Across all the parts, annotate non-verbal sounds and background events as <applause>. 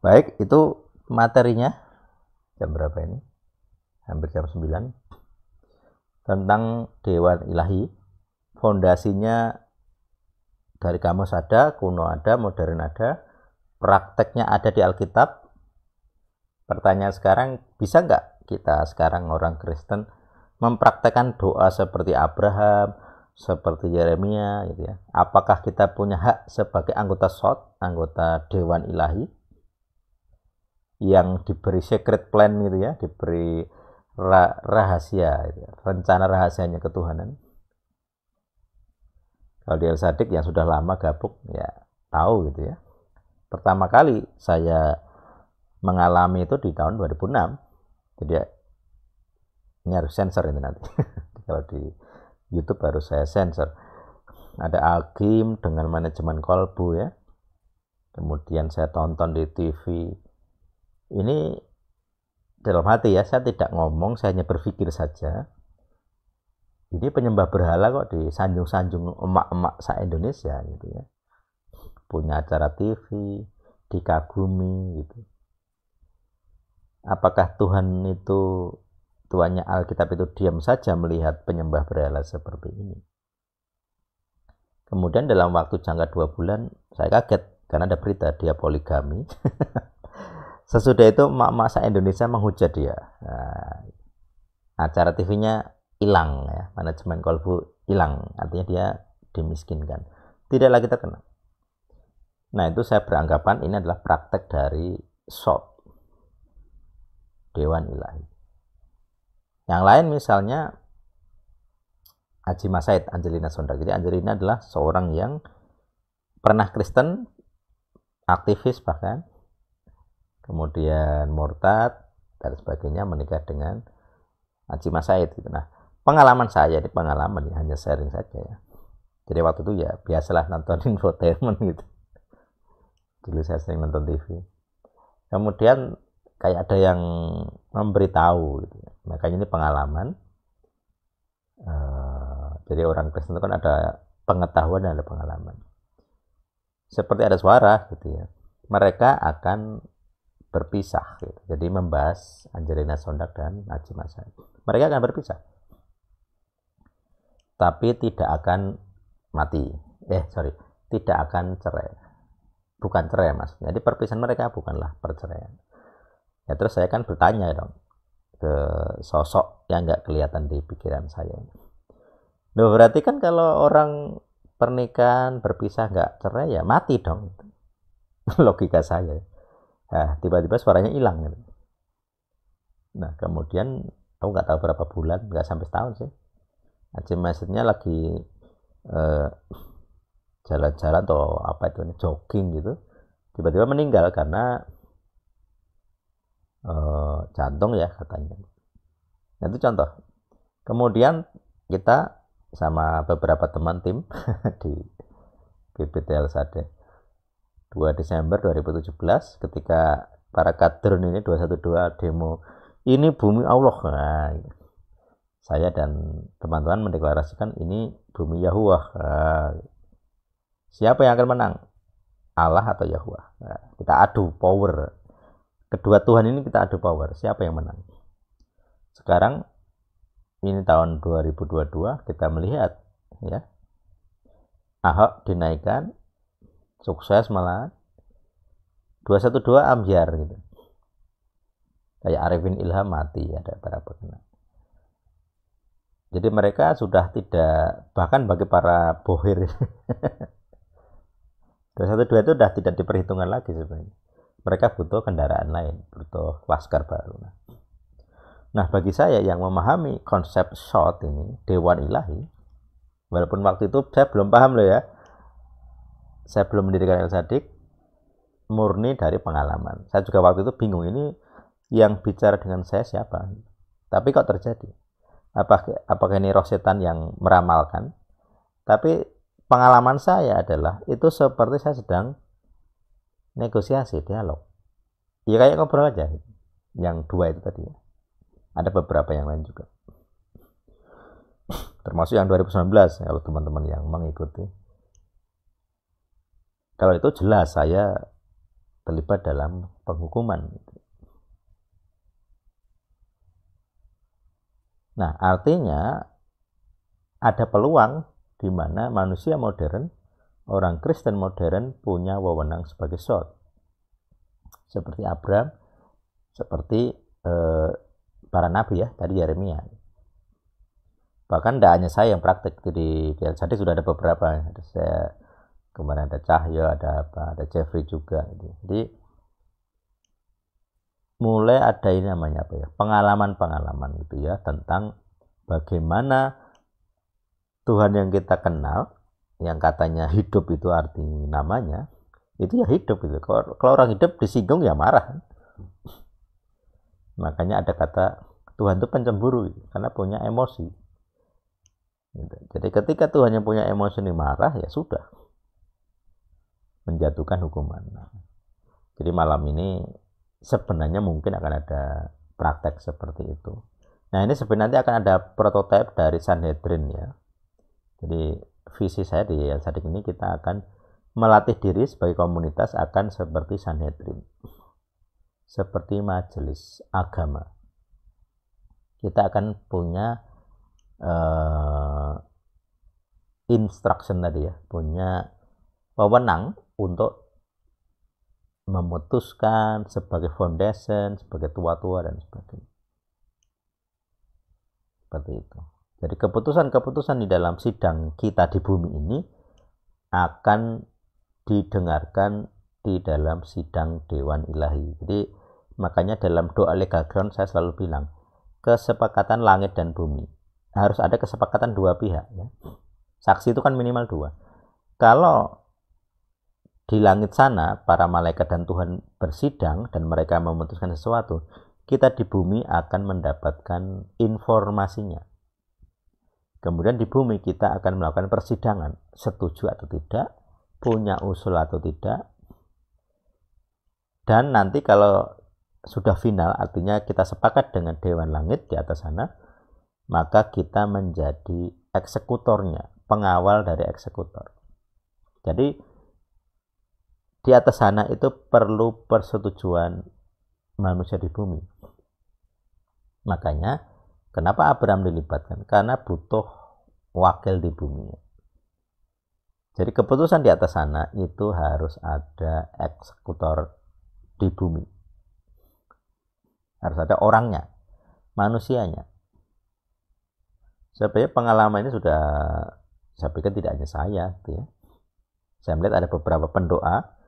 Baik, itu materinya jam berapa ini? Hampir jam 9. Tentang Dewan Ilahi. Fondasinya dari kamus ada, kuno ada, modern ada. Prakteknya ada di Alkitab. Pertanyaan sekarang, bisa nggak kita sekarang orang Kristen mempraktekkan doa seperti Abraham, seperti Yeremia gitu ya. Apakah kita punya hak sebagai anggota SOT, anggota Dewan Ilahi yang diberi secret plan gitu ya, diberi rahasia, gitu ya, rencana rahasianya ketuhanan. Kalau dia sadik yang sudah lama gabuk ya tahu gitu ya. Pertama kali saya mengalami itu di tahun 2006. Jadi ya, ini harus sensor ini nanti. <laughs> Kalau di YouTube harus saya sensor. Ada Alkim dengan manajemen kolbu ya. Kemudian saya tonton di TV ini dalam hati ya saya tidak ngomong saya hanya berpikir saja ini penyembah berhala kok di sanjung Sanjung emak-emak sa Indonesia gitu ya punya acara TV dikagumi gitu apakah Tuhan itu tuannya Alkitab itu diam saja melihat penyembah berhala seperti ini kemudian dalam waktu jangka dua bulan saya kaget karena ada berita dia poligami <laughs> Sesudah itu mak-mak Indonesia menghujat dia. Nah, acara TV-nya hilang ya, manajemen kolbu hilang, artinya dia dimiskinkan. tidak lagi terkena Nah itu saya beranggapan ini adalah praktek dari SOP, Dewan Ilahi. Yang lain misalnya Haji Masaid Angelina Sondag. Jadi Angelina adalah seorang yang pernah Kristen, aktivis bahkan, kemudian murtad dan sebagainya menikah dengan Ajimah Said gitu. Nah, pengalaman saya di pengalaman ya, hanya sharing saja ya. Jadi waktu itu ya biasalah nonton infotainment <laughs> gitu. Dulu saya sering nonton TV. Kemudian kayak ada yang memberitahu gitu. Ya. Makanya ini pengalaman. Eh, jadi orang Kristen itu kan ada pengetahuan dan ada pengalaman. Seperti ada suara gitu ya. Mereka akan berpisah. Gitu. Jadi membahas Angelina Sondak dan Najib saya. Mereka akan berpisah. Tapi tidak akan mati. Eh, sorry. Tidak akan cerai. Bukan cerai mas, Jadi perpisahan mereka bukanlah perceraian. Ya terus saya kan bertanya dong ke sosok yang nggak kelihatan di pikiran saya ini. berarti kan kalau orang pernikahan berpisah nggak cerai ya mati dong <laughs> logika saya Nah, tiba-tiba suaranya hilang. Gitu. Nah, kemudian aku nggak tahu berapa bulan, nggak sampai setahun sih. Haji nah, Masidnya lagi eh, jalan-jalan atau apa itu jogging gitu, tiba-tiba meninggal karena eh, jantung ya katanya. Nah, itu contoh. Kemudian kita sama beberapa teman tim <laughs> di BPTL Sade 2 Desember 2017 ketika para kader ini 212 demo ini bumi Allah nah, saya dan teman-teman mendeklarasikan ini bumi Yahuwah nah, siapa yang akan menang Allah atau Yahuwah nah, kita adu power kedua Tuhan ini kita adu power siapa yang menang sekarang ini tahun 2022 kita melihat ya Ahok dinaikkan sukses malah 212 ambiar gitu kayak Arifin Ilham mati ada para kena jadi mereka sudah tidak bahkan bagi para bohir 212 <laughs> itu sudah tidak diperhitungkan lagi sebenarnya mereka butuh kendaraan lain butuh laskar baru nah, Nah, bagi saya yang memahami konsep shot ini, Dewan Ilahi, walaupun waktu itu saya belum paham loh ya, saya belum mendirikan El Sadik murni dari pengalaman. Saya juga waktu itu bingung ini yang bicara dengan saya siapa. Tapi kok terjadi? Apakah, apakah ini roh setan yang meramalkan? Tapi pengalaman saya adalah itu seperti saya sedang negosiasi, dialog. Ya kayak ngobrol aja. Yang dua itu tadi. Ada beberapa yang lain juga. Termasuk yang 2019 kalau teman-teman yang mengikuti kalau itu jelas saya terlibat dalam penghukuman. Nah, artinya ada peluang di mana manusia modern, orang Kristen modern punya wewenang sebagai sort Seperti Abraham, seperti eh, para nabi ya, tadi Yeremia. Bahkan tidak hanya saya yang praktik jadi di jadi sudah ada beberapa saya kemarin ada Cahyo ada apa ada Jeffrey juga gitu. jadi mulai ada ini namanya apa ya pengalaman-pengalaman gitu ya tentang bagaimana Tuhan yang kita kenal yang katanya hidup itu arti namanya itu ya hidup gitu kalau, orang hidup disinggung ya marah makanya ada kata Tuhan itu pencemburu karena punya emosi gitu. jadi ketika Tuhan yang punya emosi ini marah ya sudah menjatuhkan hukuman. Jadi malam ini sebenarnya mungkin akan ada praktek seperti itu. Nah ini sebenarnya akan ada prototipe dari Sanhedrin ya. Jadi visi saya di Sadik ini kita akan melatih diri sebagai komunitas akan seperti Sanhedrin. Seperti majelis agama. Kita akan punya uh, instruction tadi ya, punya wewenang untuk memutuskan sebagai foundation, sebagai tua-tua dan sebagainya. Seperti itu. Jadi keputusan-keputusan di dalam sidang kita di bumi ini akan didengarkan di dalam sidang Dewan Ilahi. Jadi makanya dalam doa legal ground saya selalu bilang kesepakatan langit dan bumi harus ada kesepakatan dua pihak ya. Saksi itu kan minimal dua. Kalau di langit sana para malaikat dan Tuhan bersidang dan mereka memutuskan sesuatu, kita di bumi akan mendapatkan informasinya. Kemudian di bumi kita akan melakukan persidangan, setuju atau tidak, punya usul atau tidak. Dan nanti kalau sudah final, artinya kita sepakat dengan Dewan Langit di atas sana, maka kita menjadi eksekutornya, pengawal dari eksekutor. Jadi di atas sana itu perlu persetujuan manusia di bumi. Makanya kenapa Abraham dilibatkan? Karena butuh wakil di bumi. Jadi keputusan di atas sana itu harus ada eksekutor di bumi. Harus ada orangnya, manusianya. Sebenarnya pengalaman ini sudah saya pikir tidak hanya saya, gitu ya. Saya melihat ada beberapa pendoa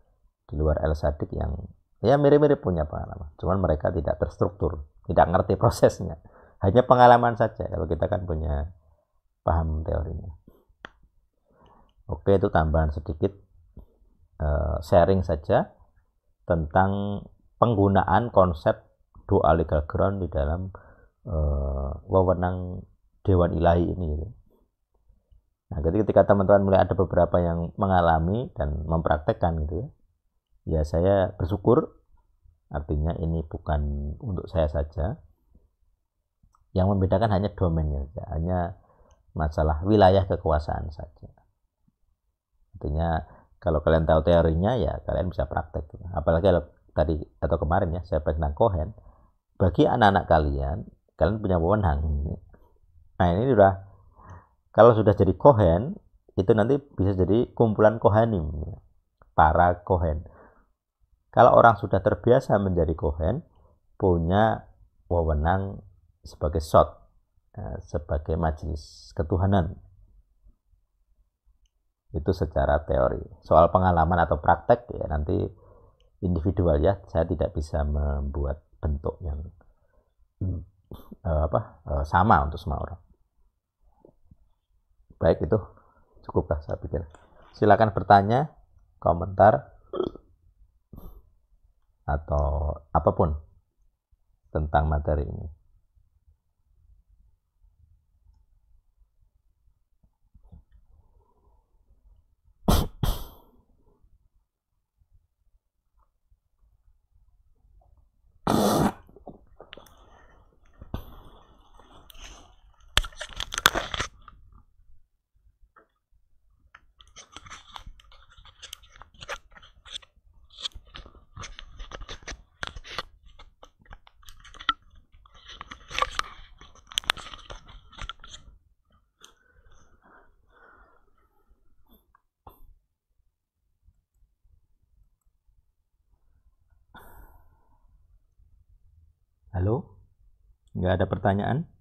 di luar El Sadik yang ya mirip-mirip punya pengalaman. Cuman mereka tidak terstruktur, tidak ngerti <laughs> prosesnya. Hanya pengalaman saja kalau kita kan punya paham teorinya. Oke, itu tambahan sedikit uh, sharing saja tentang penggunaan konsep dual legal ground di dalam uh, wewenang Dewan Ilahi ini. Gitu. Nah, ketika teman-teman mulai ada beberapa yang mengalami dan mempraktekkan gitu ya, ya saya bersyukur artinya ini bukan untuk saya saja yang membedakan hanya domainnya saja hanya masalah wilayah kekuasaan saja artinya kalau kalian tahu teorinya ya kalian bisa praktek apalagi kalau tadi atau kemarin ya saya pernah tentang Cohen bagi anak-anak kalian kalian punya wewenang nah ini sudah kalau sudah jadi kohen itu nanti bisa jadi kumpulan Kohanim para kohen kalau orang sudah terbiasa menjadi kohen, punya wewenang sebagai shot, ya, sebagai majelis ketuhanan. Itu secara teori. Soal pengalaman atau praktek ya nanti individual ya, saya tidak bisa membuat bentuk yang eh, apa eh, sama untuk semua orang. Baik itu cukuplah saya pikir. Silakan bertanya, komentar, atau apapun tentang materi ini. ada pertanyaan?